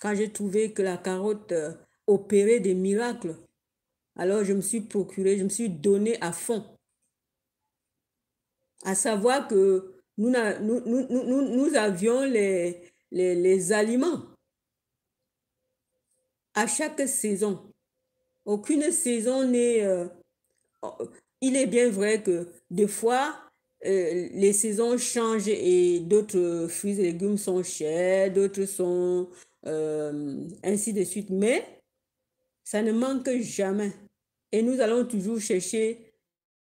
quand j'ai trouvé que la carotte euh, opérait des miracles, alors je me suis procuré, je me suis donné à fond. À savoir que nous, nous, nous, nous avions les, les, les aliments à chaque saison. Aucune saison n'est... Euh, il est bien vrai que des fois, euh, les saisons changent et d'autres fruits et légumes sont chers, d'autres sont euh, ainsi de suite. Mais ça ne manque jamais. Et nous allons toujours chercher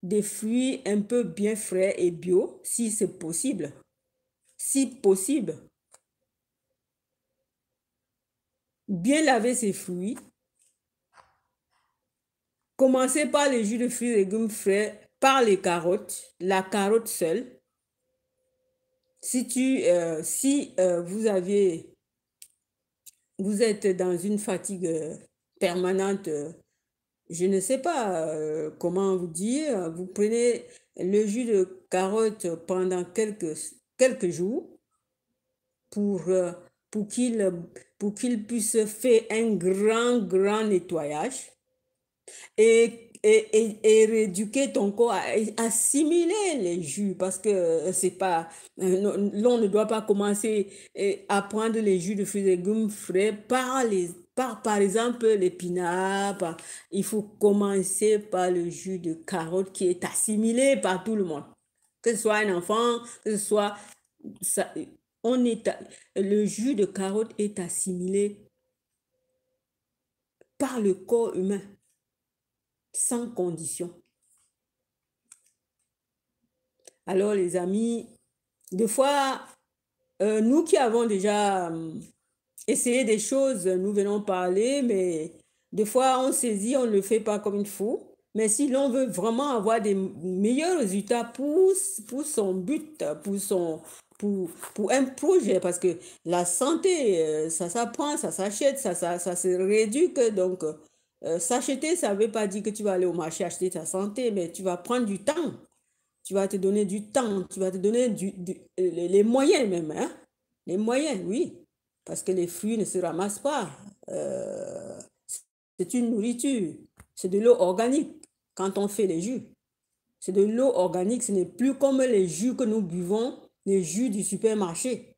des fruits un peu bien frais et bio, si c'est possible. Si possible. Bien laver ses fruits. Commencez par les jus de fruits et légumes frais par les carottes, la carotte seule. Si, tu, euh, si euh, vous, avez, vous êtes dans une fatigue euh, permanente, je ne sais pas comment vous dire, vous prenez le jus de carotte pendant quelques, quelques jours pour, pour qu'il pour qu'il puisse faire un grand, grand nettoyage. Et et, et, rééduquer ton corps, à, assimiler les jus, parce que euh, c'est pas. Euh, l'on ne doit pas commencer euh, à prendre les jus de fruits et légumes frais par les. Par, par exemple, l'épinard, il faut commencer par le jus de carotte qui est assimilé par tout le monde. Que ce soit un enfant, que ce soit. on est, le jus de carotte est assimilé par le corps humain sans condition. Alors les amis, des fois, euh, nous qui avons déjà euh, essayé des choses, nous venons parler, mais des fois on saisit, on ne le fait pas comme il faut. Mais si l'on veut vraiment avoir des meilleurs résultats pour, pour son but, pour, son, pour, pour un projet, parce que la santé, euh, ça s'apprend, ça s'achète, ça, ça, ça se réduit. Donc, euh, s'acheter, ça ne veut pas dire que tu vas aller au marché acheter ta santé, mais tu vas prendre du temps. Tu vas te donner du temps, tu vas te donner du, les, moyens même. Hein. Les moyens, oui. Parce que les fruits ne se ramassent pas. Euh, c'est une nourriture. C'est de l'eau organique quand on fait les jus. C'est de l'eau organique, ce n'est plus comme les jus que nous buvons, les jus du supermarché.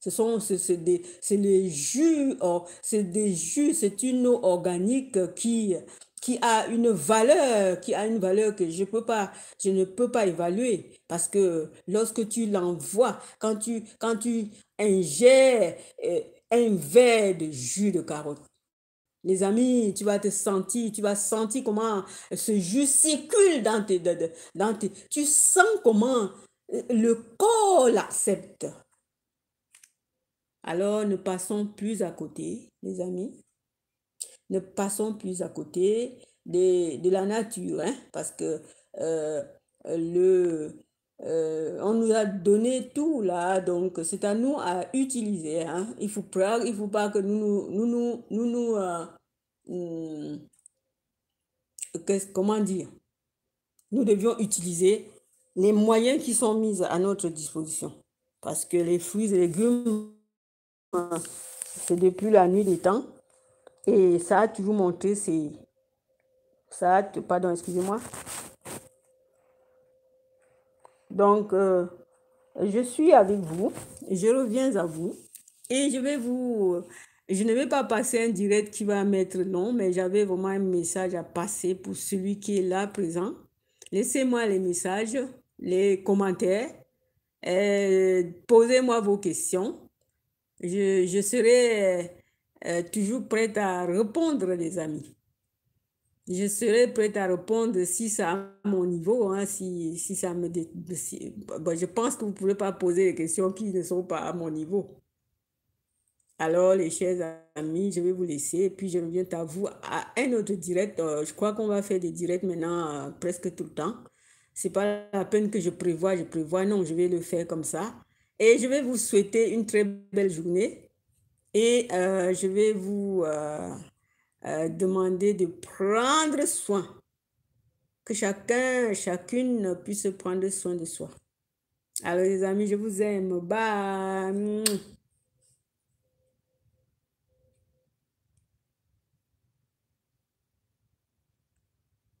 Ce sont c'est des les jus oh, c'est des jus c'est une eau organique qui qui a une valeur qui a une valeur que je peux pas je ne peux pas évaluer parce que lorsque tu l'envoies quand tu quand tu ingères euh, un verre de jus de carotte les amis, tu vas te sentir, tu vas sentir comment ce jus circule dans tes, dans tes... Tu sens comment le corps l'accepte. Alors ne passons plus à côté, les amis. Ne passons plus à côté de, la nature, hein, parce que euh, le, euh, on nous a donné tout là, donc c'est à nous à utiliser. Hein. Il faut il faut pas que nous nous nous euh, hmm, comment dire, nous devions utiliser les moyens qui sont mis à notre disposition, parce que les fruits et légumes c'est depuis la nuit des temps. Et ça a toujours montré c'est Ça pardon, excusez-moi. Donc, euh, je suis avec vous, je reviens à vous et je vais vous. Je ne vais pas passer un direct qui va mettre long, mais j'avais vraiment un message à passer pour celui qui est là présent. Laissez-moi les messages, les commentaires, posez-moi vos questions. Je, serai euh, euh, toujours prête à répondre, les amis. Je serai prête à répondre si c'est à mon niveau, hein, si, si ça me... je pense que vous ne pouvez pas poser des questions qui ne sont pas à mon niveau. Alors, les chers amis, je vais vous laisser. Et puis, je reviens à vous à un autre direct. Euh, je crois qu'on va faire des directs maintenant presque tout le temps. Ce n'est pas la peine que je prévois, je prévois. Non, je vais le faire comme ça. Et je vais vous souhaiter une très belle journée et euh, je vais vous euh, euh, demander de prendre soin, que chacun, chacune puisse prendre soin de soi. Alors les amis, je vous aime. Bye.